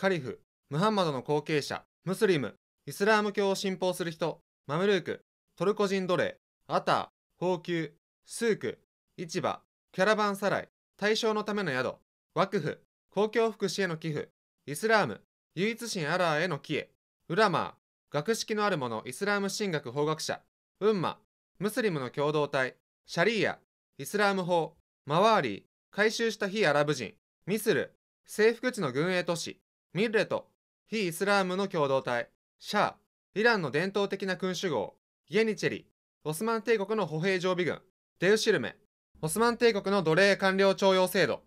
カリフ、ムハンマドの後継者、ムスリム、イスラーム教を信奉する人、マムルーク、トルコ人奴隷、アター、宝宮、スーク、市場、キャラバンサライ、対象のための宿、w a 公共福祉への寄付、イスラーム、唯一神アラーへの帰依、ウラマー、学識のある者イスラーム神学法学者、ウンマ、ムスリムの共同体、シャリーア、イスラーム法、マワーリー、回収した非アラブ人、ミスル、征服地の軍営都市、ミルレト、非イスラームの共同体、シャー、イランの伝統的な君主号、イエニチェリ、オスマン帝国の歩兵常備軍、デウシルメ、オスマン帝国の奴隷官僚徴用制度、